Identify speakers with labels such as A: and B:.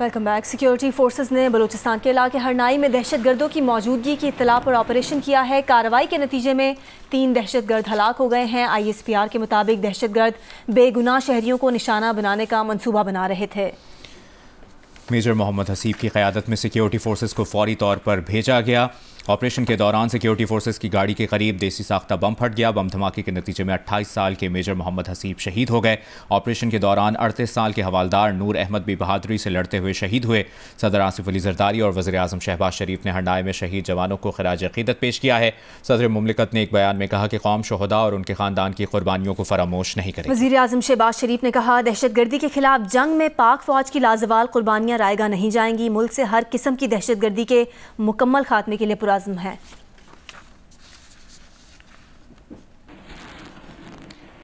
A: welcome back security forces ने बलूचिस्तान के इलाके हरनाई में दहशत गर्दों की मौजूदगी की इतला पर ऑपरेशन किया है कार्रवाई के नतीजे में तीन दहशत गर्द हलाक हो गए हैं आईएसपीआर के मुताबिक दहशत गर्द बेगुनाह शहरियों को निशाना बनाने का मंसूबा बना रहे थे
B: मेजर मोहम्मद हसीब की क्यादत में सिक्योरिटी फोर्सेज को फौरी तौर पर भेजा गया ऑपरेशन के दौरान सिक्योरिटी फोर्सेस की गाड़ी के करीब देसी साख्ता बम फट गया बम धमाके के नतीजे में 28 साल के मेजर मोहम्मद हसीब शहीद हो गए ऑपरेशन के दौरान 38 साल के हवालदार नूर अहमद भी बहादुरी से लड़ते हुए शहीद हुए सदर आसिफ अली जरदारी और वजी अजम शहबाज शरीफ ने हंडाए में शहीद जवानों को खराज अकीदत पेश किया है सदर ममलिकत ने एक बयान में कहा कि कौम शहदा और उनके खानदान की कुर्बानियों को फरामोश नहीं करेगी
A: वजी अजम शहबाज शरीफ ने कहा दहशत गर्दी के खिलाफ जंग में पाक फौज की लाजवाल कुर्बानियाँ रायगा नहीं जाएंगी मुल्क से हर किस्म की दहशत गर्दी के मुकम्मल खात्मे के लिए मुलाजिम
C: हैं